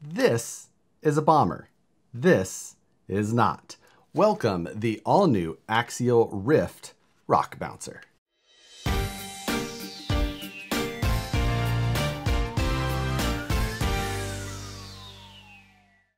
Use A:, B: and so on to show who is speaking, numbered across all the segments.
A: This is a bomber. This is not. Welcome the all-new Axial Rift Rock Bouncer.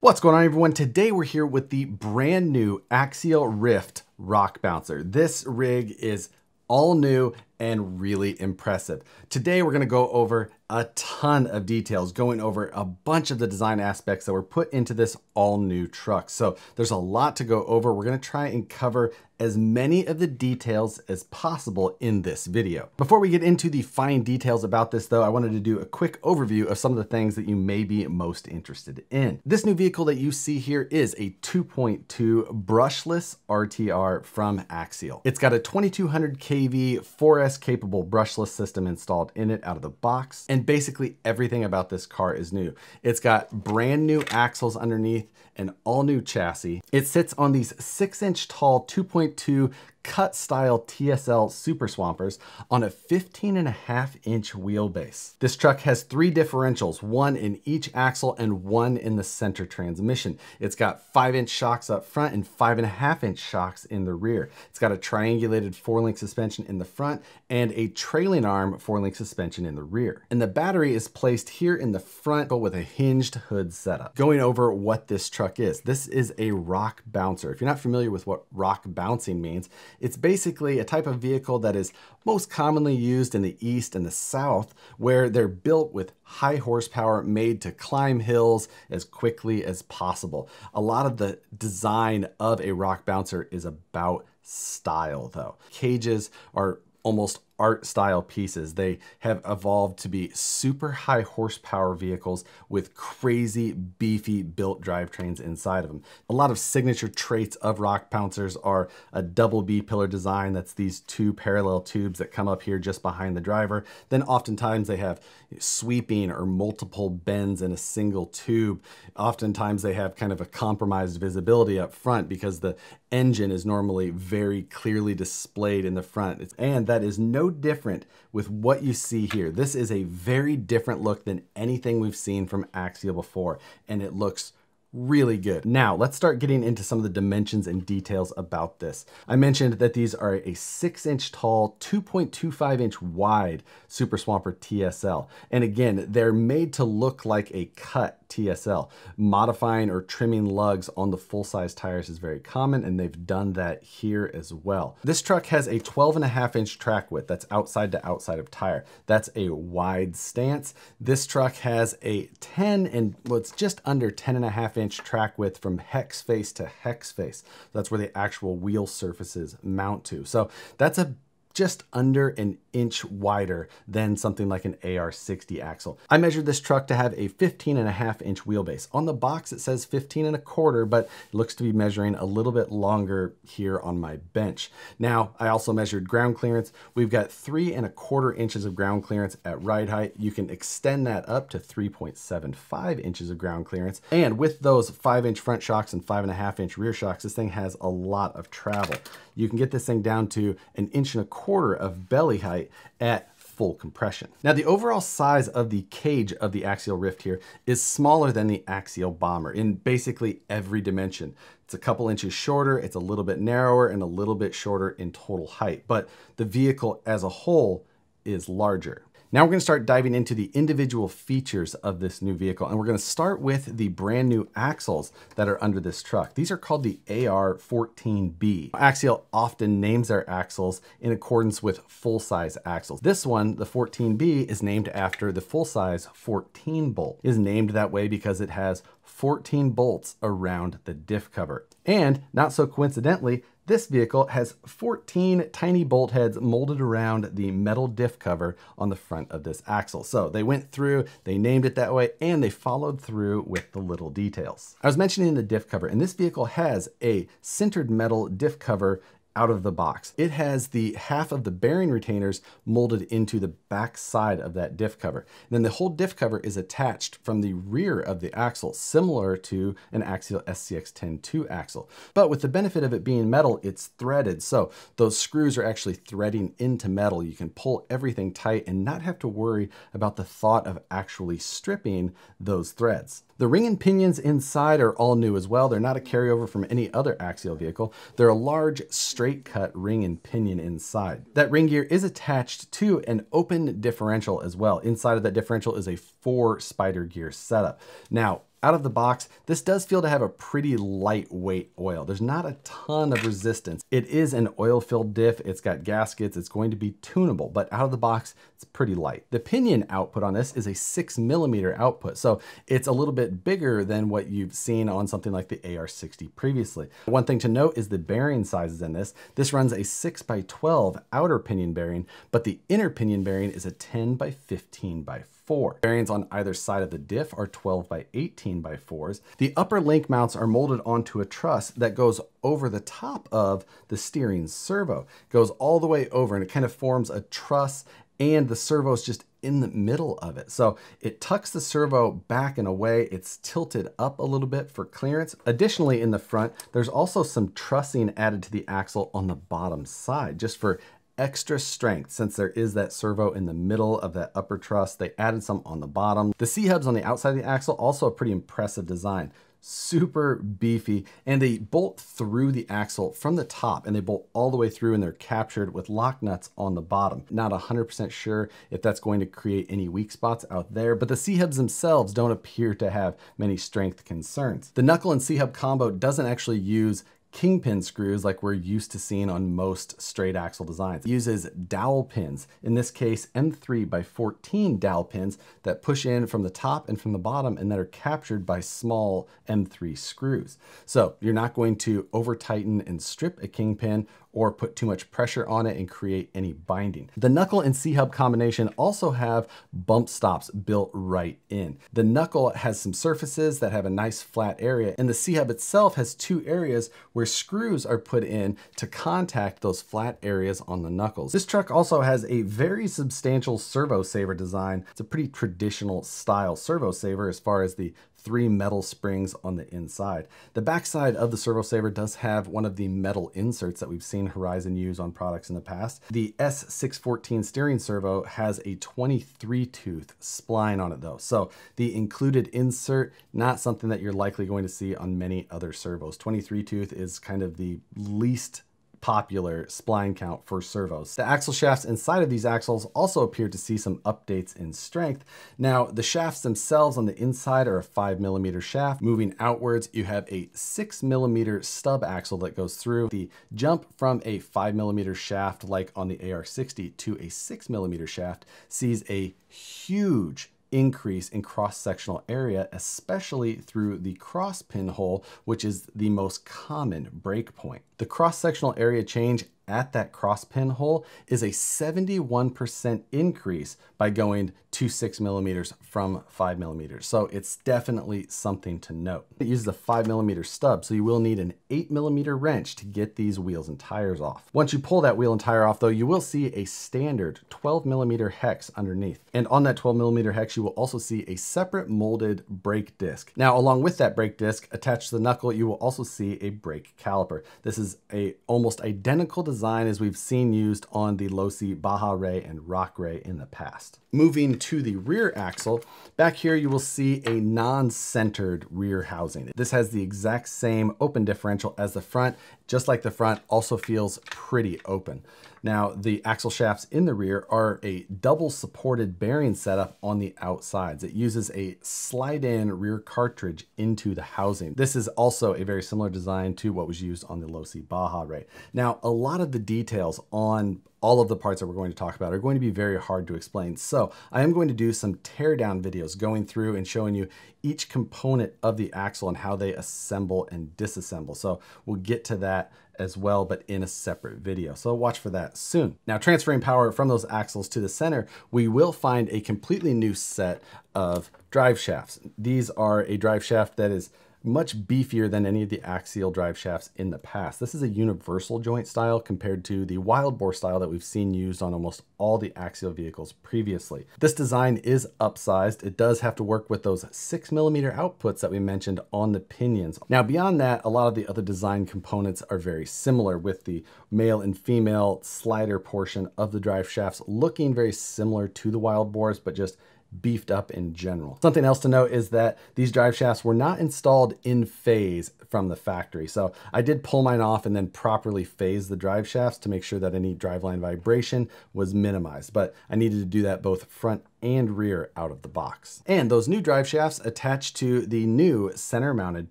A: What's going on everyone? Today we're here with the brand new Axial Rift Rock Bouncer. This rig is all new and really impressive. Today we're gonna go over a ton of details, going over a bunch of the design aspects that were put into this all new truck. So there's a lot to go over. We're gonna try and cover as many of the details as possible in this video. Before we get into the fine details about this though, I wanted to do a quick overview of some of the things that you may be most interested in. This new vehicle that you see here is a 2.2 brushless RTR from Axial. It's got a 2200 kV 4S best capable brushless system installed in it out of the box. And basically everything about this car is new. It's got brand new axles underneath an all new chassis. It sits on these six inch tall 2.2 cut style TSL Super Swampers on a 15 and a half inch wheelbase. This truck has three differentials, one in each axle and one in the center transmission. It's got five inch shocks up front and five and a half inch shocks in the rear. It's got a triangulated four link suspension in the front and a trailing arm four link suspension in the rear. And the battery is placed here in the front, but with a hinged hood setup. Going over what this truck is, this is a rock bouncer. If you're not familiar with what rock bouncing means, it's basically a type of vehicle that is most commonly used in the East and the South, where they're built with high horsepower made to climb hills as quickly as possible. A lot of the design of a rock bouncer is about style, though. Cages are almost art style pieces. They have evolved to be super high horsepower vehicles with crazy beefy built drivetrains inside of them. A lot of signature traits of rock pouncers are a double B pillar design. That's these two parallel tubes that come up here just behind the driver. Then oftentimes they have sweeping or multiple bends in a single tube. Oftentimes they have kind of a compromised visibility up front because the engine is normally very clearly displayed in the front. And that is no different with what you see here. This is a very different look than anything we've seen from Axial before, and it looks really good. Now let's start getting into some of the dimensions and details about this. I mentioned that these are a six inch tall, 2.25 inch wide Super Swamper TSL. And again, they're made to look like a cut TSL. Modifying or trimming lugs on the full-size tires is very common and they've done that here as well. This truck has a 12 and a half inch track width that's outside to outside of tire. That's a wide stance. This truck has a 10 and well, it's just under 10 and a half inch track width from hex face to hex face. That's where the actual wheel surfaces mount to. So that's a just under an inch wider than something like an AR60 axle. I measured this truck to have a 15 and a half inch wheelbase. On the box it says 15 and a quarter, but looks to be measuring a little bit longer here on my bench. Now, I also measured ground clearance. We've got three and a quarter inches of ground clearance at ride height. You can extend that up to 3.75 inches of ground clearance. And with those five inch front shocks and five and a half inch rear shocks, this thing has a lot of travel. You can get this thing down to an inch and a quarter quarter of belly height at full compression. Now the overall size of the cage of the axial rift here is smaller than the axial bomber in basically every dimension. It's a couple inches shorter, it's a little bit narrower and a little bit shorter in total height, but the vehicle as a whole is larger. Now we're gonna start diving into the individual features of this new vehicle. And we're gonna start with the brand new axles that are under this truck. These are called the AR14B. Axial often names their axles in accordance with full-size axles. This one, the 14B, is named after the full-size 14 bolt. It is named that way because it has 14 bolts around the diff cover. And not so coincidentally, this vehicle has 14 tiny bolt heads molded around the metal diff cover on the front of this axle. So they went through, they named it that way, and they followed through with the little details. I was mentioning the diff cover, and this vehicle has a sintered metal diff cover out of the box. It has the half of the bearing retainers molded into the back side of that diff cover. And then the whole diff cover is attached from the rear of the axle, similar to an Axial scx 10 two axle. But with the benefit of it being metal, it's threaded. So those screws are actually threading into metal. You can pull everything tight and not have to worry about the thought of actually stripping those threads. The ring and pinions inside are all new as well. They're not a carryover from any other axial vehicle. They're a large straight cut ring and pinion inside. That ring gear is attached to an open differential as well. Inside of that differential is a four spider gear setup. Now, out of the box, this does feel to have a pretty lightweight oil. There's not a ton of resistance. It is an oil-filled diff. It's got gaskets. It's going to be tunable, but out of the box, it's pretty light. The pinion output on this is a six millimeter output, so it's a little bit bigger than what you've seen on something like the AR-60 previously. One thing to note is the bearing sizes in this. This runs a six by 12 outer pinion bearing, but the inner pinion bearing is a 10 by 15 by 4. Variants on either side of the diff are 12 by 18 by 4s. The upper link mounts are molded onto a truss that goes over the top of the steering servo. It goes all the way over and it kind of forms a truss and the servo is just in the middle of it. So it tucks the servo back and away. It's tilted up a little bit for clearance. Additionally, in the front, there's also some trussing added to the axle on the bottom side just for extra strength since there is that servo in the middle of that upper truss. They added some on the bottom. The C-hubs on the outside of the axle, also a pretty impressive design super beefy and they bolt through the axle from the top and they bolt all the way through and they're captured with lock nuts on the bottom. Not 100% sure if that's going to create any weak spots out there, but the C-hubs themselves don't appear to have many strength concerns. The knuckle and C-hub combo doesn't actually use kingpin screws like we're used to seeing on most straight axle designs. It uses dowel pins, in this case M3 by 14 dowel pins that push in from the top and from the bottom and that are captured by small M3 screws. So you're not going to over tighten and strip a kingpin or put too much pressure on it and create any binding. The knuckle and C-hub combination also have bump stops built right in. The knuckle has some surfaces that have a nice flat area and the C-hub itself has two areas where screws are put in to contact those flat areas on the knuckles. This truck also has a very substantial servo saver design. It's a pretty traditional style servo saver as far as the three metal springs on the inside. The backside of the servo saver does have one of the metal inserts that we've seen Horizon use on products in the past. The S614 steering servo has a 23 tooth spline on it though. So the included insert, not something that you're likely going to see on many other servos. 23 tooth is kind of the least popular spline count for servos. The axle shafts inside of these axles also appear to see some updates in strength. Now, the shafts themselves on the inside are a five millimeter shaft. Moving outwards, you have a six millimeter stub axle that goes through. The jump from a five millimeter shaft like on the AR60 to a six millimeter shaft sees a huge increase in cross-sectional area, especially through the cross pin hole, which is the most common breakpoint the cross-sectional area change at that cross pin hole is a 71% increase by going to six millimeters from five millimeters. So it's definitely something to note. It uses a five millimeter stub, so you will need an eight millimeter wrench to get these wheels and tires off. Once you pull that wheel and tire off though, you will see a standard 12 millimeter hex underneath. And on that 12 millimeter hex, you will also see a separate molded brake disc. Now, along with that brake disc attached to the knuckle, you will also see a brake caliper. This is is a almost identical design as we've seen used on the Losi Baja Ray and Rock Ray in the past. Moving to the rear axle, back here you will see a non-centered rear housing. This has the exact same open differential as the front, just like the front also feels pretty open. Now the axle shafts in the rear are a double supported bearing setup on the outsides. It uses a slide in rear cartridge into the housing. This is also a very similar design to what was used on the Losi Baja right Now, a lot of the details on all of the parts that we're going to talk about are going to be very hard to explain. So I am going to do some teardown videos going through and showing you each component of the axle and how they assemble and disassemble. So we'll get to that as well, but in a separate video. So watch for that soon. Now transferring power from those axles to the center, we will find a completely new set of drive shafts. These are a drive shaft that is much beefier than any of the axial drive shafts in the past. This is a universal joint style compared to the wild bore style that we've seen used on almost all the axial vehicles previously. This design is upsized. It does have to work with those six millimeter outputs that we mentioned on the pinions. Now beyond that, a lot of the other design components are very similar with the male and female slider portion of the drive shafts looking very similar to the wild bores, but just beefed up in general. Something else to note is that these drive shafts were not installed in phase from the factory. So I did pull mine off and then properly phase the drive shafts to make sure that any driveline vibration was minimized. But I needed to do that both front and rear out of the box. And those new drive shafts attach to the new center mounted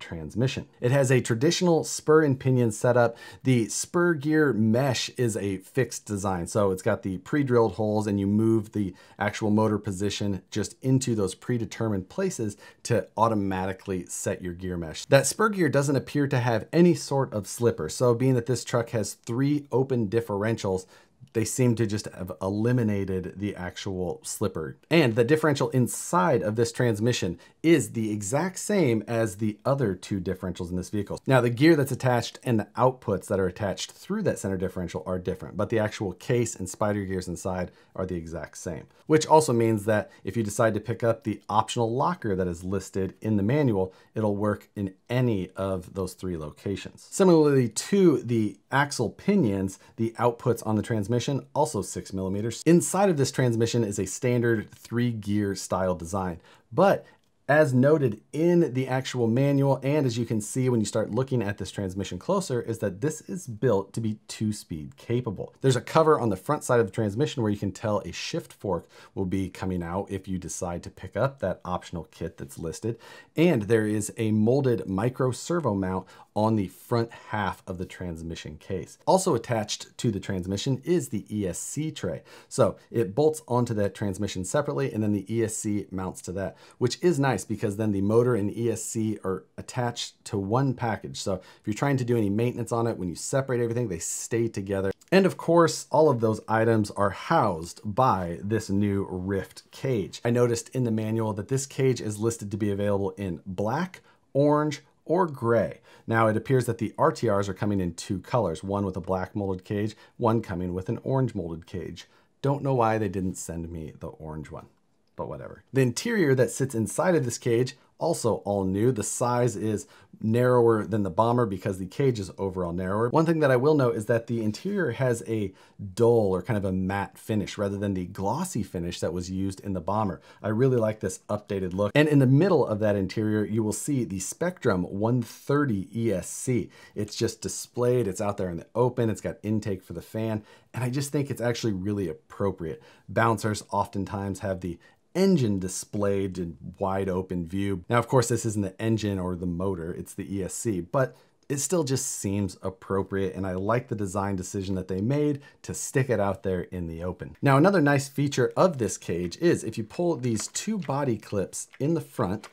A: transmission. It has a traditional spur and pinion setup. The spur gear mesh is a fixed design. So it's got the pre-drilled holes and you move the actual motor position just into those predetermined places to automatically set your gear mesh. That spur gear doesn't doesn't appear to have any sort of slipper. So being that this truck has three open differentials, they seem to just have eliminated the actual slipper. And the differential inside of this transmission is the exact same as the other two differentials in this vehicle. Now the gear that's attached and the outputs that are attached through that center differential are different, but the actual case and spider gears inside are the exact same, which also means that if you decide to pick up the optional locker that is listed in the manual, it'll work in any of those three locations. Similarly to the axle pinions, the outputs on the transmission, also six millimeters. Inside of this transmission is a standard three gear style design, but as noted in the actual manual, and as you can see when you start looking at this transmission closer, is that this is built to be two-speed capable. There's a cover on the front side of the transmission where you can tell a shift fork will be coming out if you decide to pick up that optional kit that's listed. And there is a molded micro servo mount on the front half of the transmission case. Also attached to the transmission is the ESC tray. So it bolts onto that transmission separately, and then the ESC mounts to that, which is nice nice because then the motor and ESC are attached to one package. So if you're trying to do any maintenance on it, when you separate everything, they stay together. And of course, all of those items are housed by this new Rift cage. I noticed in the manual that this cage is listed to be available in black, orange, or gray. Now it appears that the RTRs are coming in two colors, one with a black molded cage, one coming with an orange molded cage. Don't know why they didn't send me the orange one but whatever. The interior that sits inside of this cage, also all new. The size is narrower than the bomber because the cage is overall narrower. One thing that I will note is that the interior has a dull or kind of a matte finish rather than the glossy finish that was used in the bomber. I really like this updated look. And in the middle of that interior, you will see the Spectrum 130 ESC. It's just displayed, it's out there in the open, it's got intake for the fan, and I just think it's actually really appropriate. Bouncers oftentimes have the engine displayed in wide open view. Now, of course, this isn't the engine or the motor, it's the ESC, but it still just seems appropriate and I like the design decision that they made to stick it out there in the open. Now another nice feature of this cage is if you pull these two body clips in the front,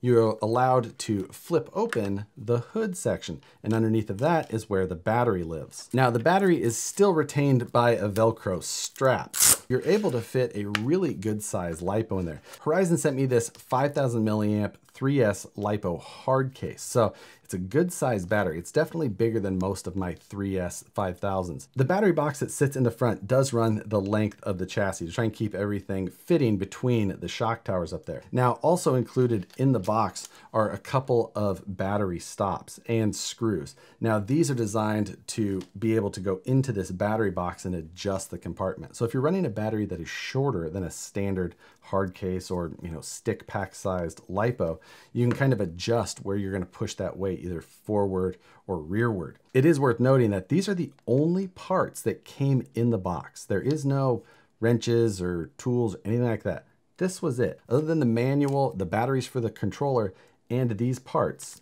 A: you're allowed to flip open the hood section and underneath of that is where the battery lives. Now the battery is still retained by a Velcro strap you're able to fit a really good size LiPo in there. Horizon sent me this 5,000 milliamp 3S LiPo hard case. So it's a good sized battery. It's definitely bigger than most of my 3S 5000s. The battery box that sits in the front does run the length of the chassis to try and keep everything fitting between the shock towers up there. Now also included in the box are a couple of battery stops and screws. Now these are designed to be able to go into this battery box and adjust the compartment. So if you're running a battery that is shorter than a standard hard case or you know stick pack sized LiPo, you can kind of adjust where you're going to push that weight either forward or rearward. It is worth noting that these are the only parts that came in the box. There is no wrenches or tools or anything like that. This was it. Other than the manual, the batteries for the controller, and these parts,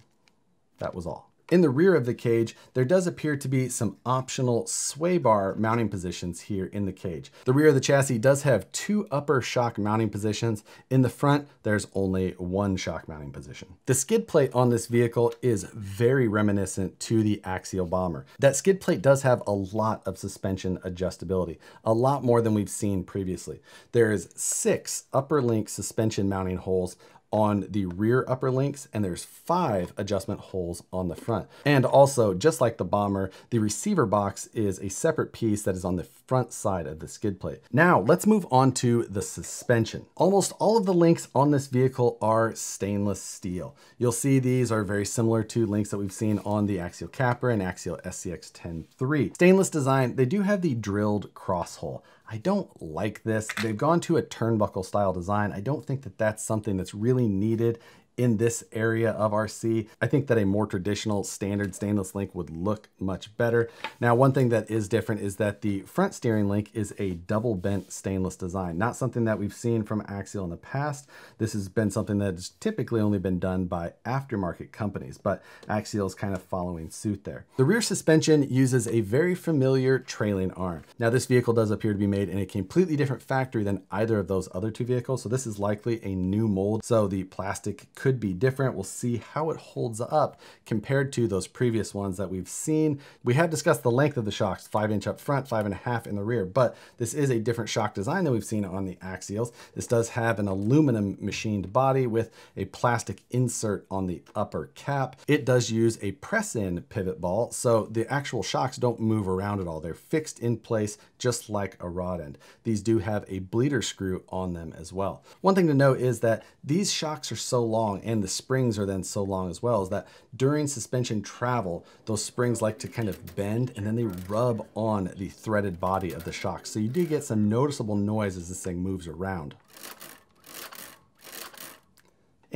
A: that was all. In the rear of the cage, there does appear to be some optional sway bar mounting positions here in the cage. The rear of the chassis does have two upper shock mounting positions. In the front, there's only one shock mounting position. The skid plate on this vehicle is very reminiscent to the Axial Bomber. That skid plate does have a lot of suspension adjustability, a lot more than we've seen previously. There is six upper link suspension mounting holes on the rear upper links and there's five adjustment holes on the front. And also, just like the Bomber, the receiver box is a separate piece that is on the front side of the skid plate. Now let's move on to the suspension. Almost all of the links on this vehicle are stainless steel. You'll see these are very similar to links that we've seen on the Axial Capra and Axial SCX 10.3. Stainless design, they do have the drilled cross hole. I don't like this. They've gone to a turnbuckle style design. I don't think that that's something that's really needed in this area of RC, I think that a more traditional standard stainless link would look much better. Now, one thing that is different is that the front steering link is a double bent stainless design, not something that we've seen from Axial in the past. This has been something that's typically only been done by aftermarket companies, but Axial is kind of following suit there. The rear suspension uses a very familiar trailing arm. Now, this vehicle does appear to be made in a completely different factory than either of those other two vehicles, so this is likely a new mold, so the plastic could could be different. We'll see how it holds up compared to those previous ones that we've seen. We had discussed the length of the shocks, five inch up front, five and a half in the rear, but this is a different shock design than we've seen on the Axials. This does have an aluminum machined body with a plastic insert on the upper cap. It does use a press-in pivot ball, so the actual shocks don't move around at all. They're fixed in place just like a rod end. These do have a bleeder screw on them as well. One thing to note is that these shocks are so long long and the springs are then so long as well is that during suspension travel, those springs like to kind of bend and then they rub on the threaded body of the shock. So you do get some noticeable noise as this thing moves around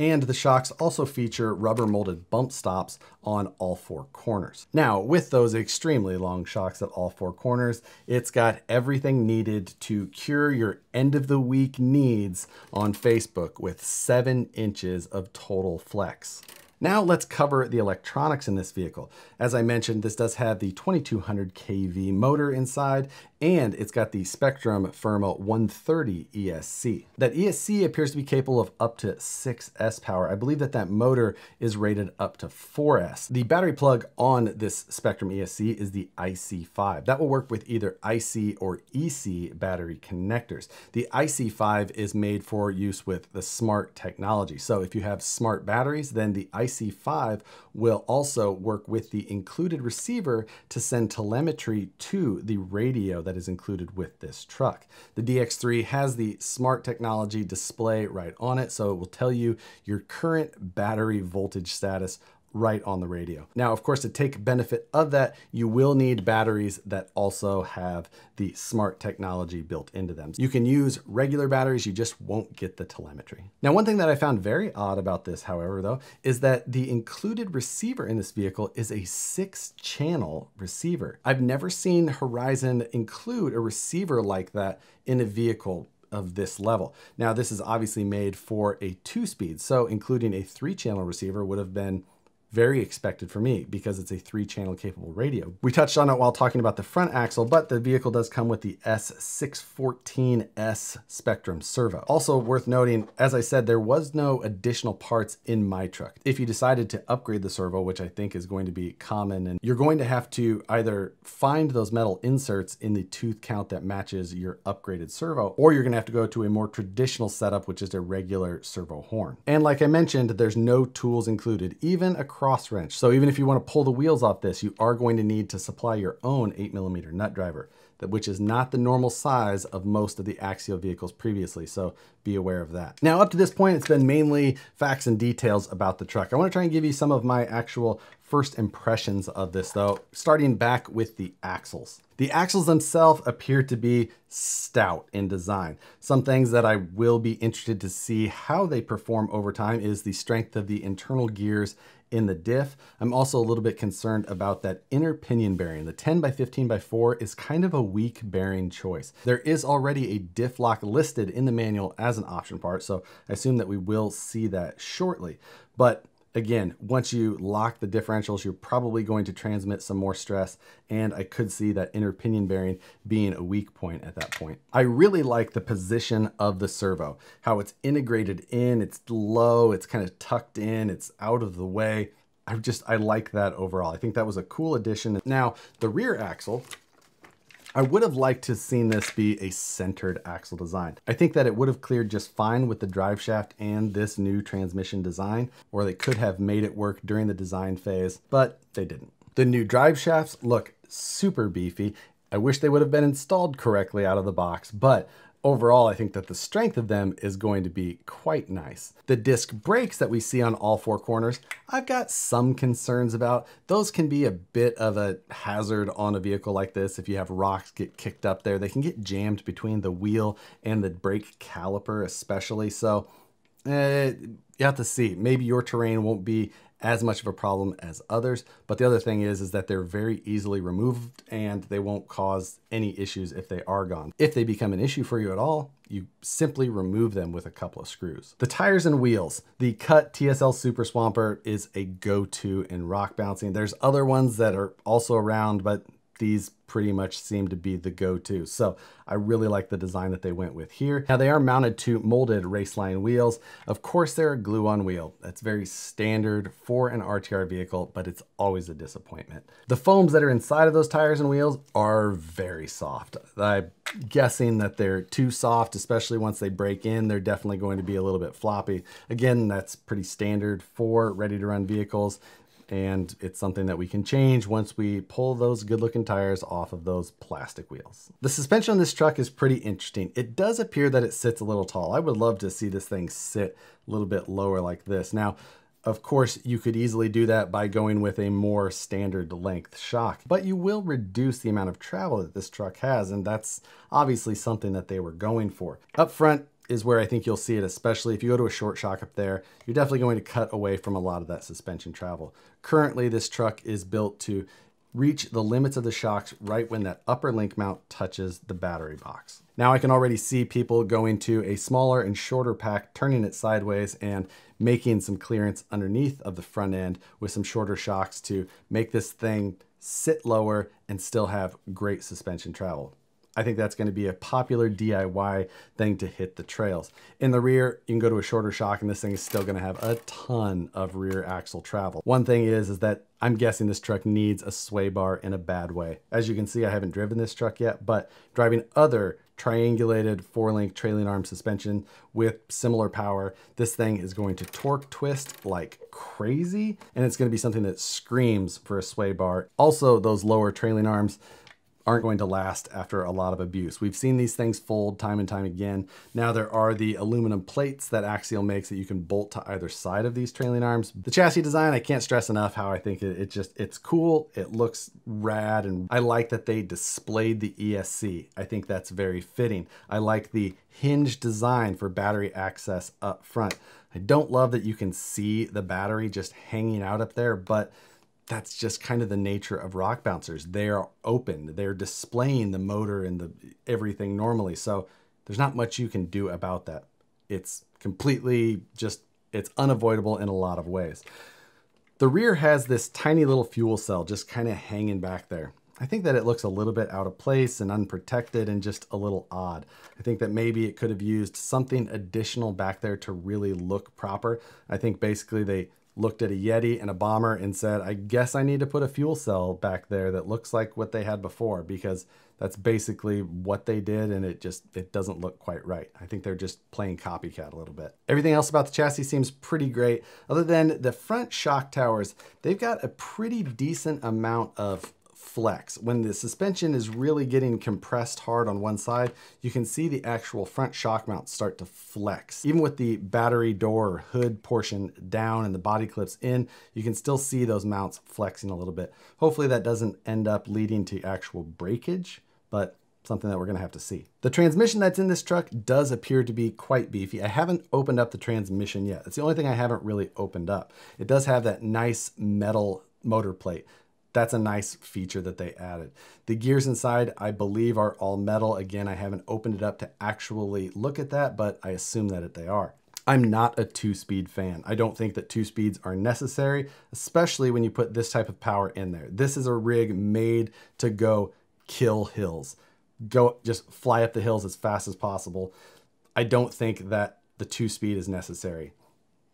A: and the shocks also feature rubber molded bump stops on all four corners. Now, with those extremely long shocks at all four corners, it's got everything needed to cure your end of the week needs on Facebook with seven inches of total flex. Now let's cover the electronics in this vehicle. As I mentioned, this does have the 2200 kV motor inside and it's got the Spectrum Firma 130 ESC. That ESC appears to be capable of up to 6S power. I believe that that motor is rated up to 4S. The battery plug on this Spectrum ESC is the IC5. That will work with either IC or EC battery connectors. The IC5 is made for use with the smart technology. So if you have smart batteries, then the IC5 will also work with the included receiver to send telemetry to the radio that that is included with this truck. The DX3 has the smart technology display right on it, so it will tell you your current battery voltage status right on the radio. Now, of course, to take benefit of that, you will need batteries that also have the smart technology built into them. You can use regular batteries, you just won't get the telemetry. Now, one thing that I found very odd about this, however, though, is that the included receiver in this vehicle is a six channel receiver. I've never seen Horizon include a receiver like that in a vehicle of this level. Now, this is obviously made for a two speed, so including a three channel receiver would have been very expected for me because it's a three channel capable radio. We touched on it while talking about the front axle, but the vehicle does come with the S614S Spectrum servo. Also worth noting, as I said, there was no additional parts in my truck. If you decided to upgrade the servo, which I think is going to be common, and you're going to have to either find those metal inserts in the tooth count that matches your upgraded servo, or you're gonna have to go to a more traditional setup, which is a regular servo horn. And like I mentioned, there's no tools included, even a cross wrench. So even if you want to pull the wheels off this, you are going to need to supply your own 8 millimeter nut driver, which is not the normal size of most of the Axial vehicles previously, so be aware of that. Now up to this point, it's been mainly facts and details about the truck. I want to try and give you some of my actual first impressions of this though, starting back with the axles. The axles themselves appear to be stout in design. Some things that I will be interested to see how they perform over time is the strength of the internal gears in the diff. I'm also a little bit concerned about that inner pinion bearing. The 10 by 15 by 4 is kind of a weak bearing choice. There is already a diff lock listed in the manual as an option part, so I assume that we will see that shortly. But again, once you lock the differentials, you're probably going to transmit some more stress. And I could see that inner pinion bearing being a weak point at that point. I really like the position of the servo, how it's integrated in, it's low, it's kind of tucked in, it's out of the way. I just, I like that overall. I think that was a cool addition. Now the rear axle I would have liked to have seen this be a centered axle design. I think that it would have cleared just fine with the drive shaft and this new transmission design, or they could have made it work during the design phase, but they didn't. The new drive shafts look super beefy. I wish they would have been installed correctly out of the box, but Overall, I think that the strength of them is going to be quite nice. The disc brakes that we see on all four corners, I've got some concerns about. Those can be a bit of a hazard on a vehicle like this. If you have rocks get kicked up there, they can get jammed between the wheel and the brake caliper especially. So uh, you have to see. Maybe your terrain won't be as much of a problem as others. But the other thing is, is that they're very easily removed and they won't cause any issues if they are gone. If they become an issue for you at all, you simply remove them with a couple of screws. The tires and wheels. The Cut TSL Super Swamper is a go-to in rock bouncing. There's other ones that are also around, but these pretty much seem to be the go-to. So I really like the design that they went with here. Now they are mounted to molded raceline wheels. Of course, they're a glue-on wheel. That's very standard for an RTR vehicle, but it's always a disappointment. The foams that are inside of those tires and wheels are very soft. I'm guessing that they're too soft, especially once they break in, they're definitely going to be a little bit floppy. Again, that's pretty standard for ready-to-run vehicles and it's something that we can change once we pull those good looking tires off of those plastic wheels. The suspension on this truck is pretty interesting. It does appear that it sits a little tall. I would love to see this thing sit a little bit lower like this. Now, of course, you could easily do that by going with a more standard length shock, but you will reduce the amount of travel that this truck has, and that's obviously something that they were going for. Up front, is where I think you'll see it, especially if you go to a short shock up there, you're definitely going to cut away from a lot of that suspension travel. Currently, this truck is built to reach the limits of the shocks right when that upper link mount touches the battery box. Now I can already see people going to a smaller and shorter pack, turning it sideways and making some clearance underneath of the front end with some shorter shocks to make this thing sit lower and still have great suspension travel. I think that's going to be a popular DIY thing to hit the trails. In the rear, you can go to a shorter shock and this thing is still going to have a ton of rear axle travel. One thing is, is that I'm guessing this truck needs a sway bar in a bad way. As you can see, I haven't driven this truck yet, but driving other triangulated four link trailing arm suspension with similar power. This thing is going to torque twist like crazy, and it's gonna be something that screams for a sway bar. Also, those lower trailing arms, aren't going to last after a lot of abuse. We've seen these things fold time and time again. Now there are the aluminum plates that Axial makes that you can bolt to either side of these trailing arms. The chassis design, I can't stress enough how I think it, it just, it's cool. It looks rad. And I like that they displayed the ESC. I think that's very fitting. I like the hinge design for battery access up front. I don't love that you can see the battery just hanging out up there, but that's just kind of the nature of rock bouncers. They are open. They're displaying the motor and the everything normally. So there's not much you can do about that. It's completely just, it's unavoidable in a lot of ways. The rear has this tiny little fuel cell just kind of hanging back there. I think that it looks a little bit out of place and unprotected and just a little odd. I think that maybe it could have used something additional back there to really look proper. I think basically they looked at a Yeti and a bomber and said, I guess I need to put a fuel cell back there that looks like what they had before because that's basically what they did and it just it doesn't look quite right. I think they're just playing copycat a little bit. Everything else about the chassis seems pretty great other than the front shock towers. They've got a pretty decent amount of flex. When the suspension is really getting compressed hard on one side, you can see the actual front shock mount start to flex. Even with the battery door hood portion down and the body clips in, you can still see those mounts flexing a little bit. Hopefully that doesn't end up leading to actual breakage, but something that we're gonna have to see. The transmission that's in this truck does appear to be quite beefy. I haven't opened up the transmission yet. It's the only thing I haven't really opened up. It does have that nice metal motor plate that's a nice feature that they added. The gears inside, I believe, are all metal. Again, I haven't opened it up to actually look at that, but I assume that they are. I'm not a two-speed fan. I don't think that two speeds are necessary, especially when you put this type of power in there. This is a rig made to go kill hills. Go just fly up the hills as fast as possible. I don't think that the two speed is necessary.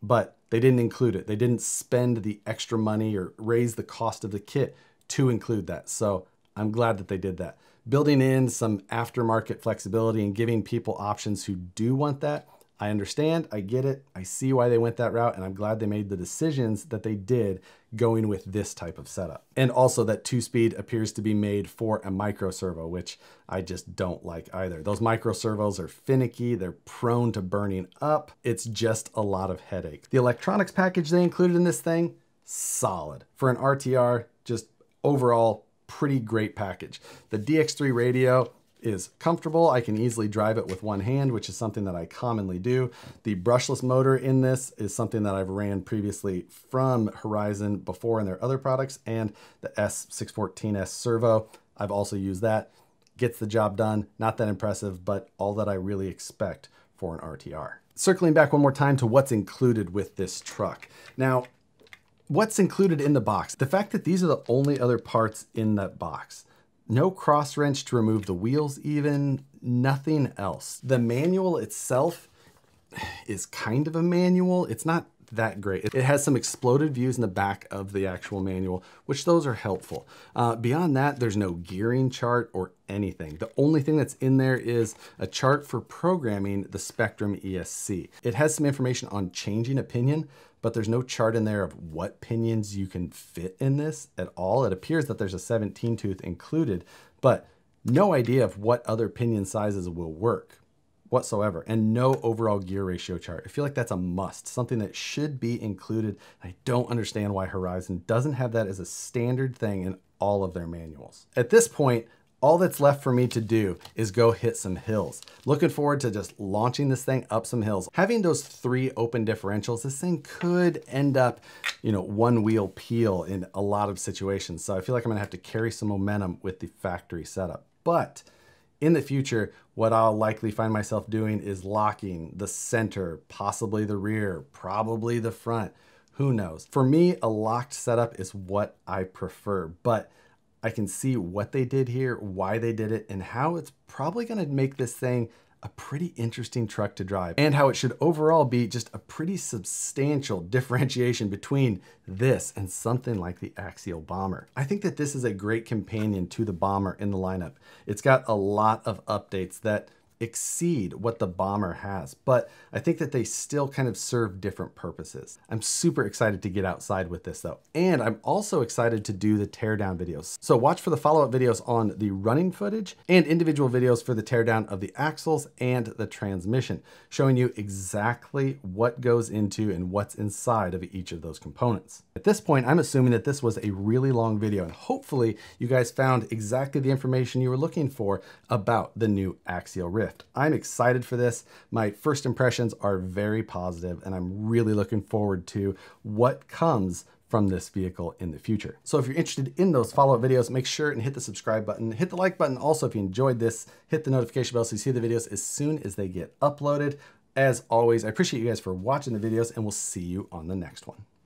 A: But they didn't include it. They didn't spend the extra money or raise the cost of the kit to include that. So I'm glad that they did that. Building in some aftermarket flexibility and giving people options who do want that I understand, I get it, I see why they went that route, and I'm glad they made the decisions that they did going with this type of setup. And also that two-speed appears to be made for a micro servo, which I just don't like either. Those micro servos are finicky, they're prone to burning up, it's just a lot of headache. The electronics package they included in this thing, solid. For an RTR, just overall, pretty great package. The DX3 radio, is comfortable. I can easily drive it with one hand, which is something that I commonly do. The brushless motor in this is something that I've ran previously from Horizon before in their other products and the S614S servo. I've also used that. Gets the job done. Not that impressive, but all that I really expect for an RTR. Circling back one more time to what's included with this truck. Now, what's included in the box? The fact that these are the only other parts in that box. No cross wrench to remove the wheels even, nothing else. The manual itself is kind of a manual. It's not that great. It has some exploded views in the back of the actual manual, which those are helpful. Uh, beyond that, there's no gearing chart or anything. The only thing that's in there is a chart for programming the Spectrum ESC. It has some information on changing opinion, but there's no chart in there of what pinions you can fit in this at all. It appears that there's a 17 tooth included, but no idea of what other pinion sizes will work whatsoever and no overall gear ratio chart. I feel like that's a must, something that should be included. I don't understand why Horizon doesn't have that as a standard thing in all of their manuals. At this point, all that's left for me to do is go hit some hills. Looking forward to just launching this thing up some hills. Having those three open differentials, this thing could end up, you know, one wheel peel in a lot of situations. So I feel like I'm gonna have to carry some momentum with the factory setup. But in the future, what I'll likely find myself doing is locking the center, possibly the rear, probably the front, who knows. For me, a locked setup is what I prefer, but I can see what they did here, why they did it, and how it's probably gonna make this thing a pretty interesting truck to drive and how it should overall be just a pretty substantial differentiation between this and something like the Axial Bomber. I think that this is a great companion to the Bomber in the lineup. It's got a lot of updates that exceed what the bomber has, but I think that they still kind of serve different purposes. I'm super excited to get outside with this though, and I'm also excited to do the teardown videos. So watch for the follow-up videos on the running footage and individual videos for the teardown of the axles and the transmission, showing you exactly what goes into and what's inside of each of those components. At this point, I'm assuming that this was a really long video and hopefully you guys found exactly the information you were looking for about the new axial rib. I'm excited for this. My first impressions are very positive, and I'm really looking forward to what comes from this vehicle in the future. So if you're interested in those follow-up videos, make sure and hit the subscribe button. Hit the like button also if you enjoyed this. Hit the notification bell so you see the videos as soon as they get uploaded. As always, I appreciate you guys for watching the videos and we'll see you on the next one.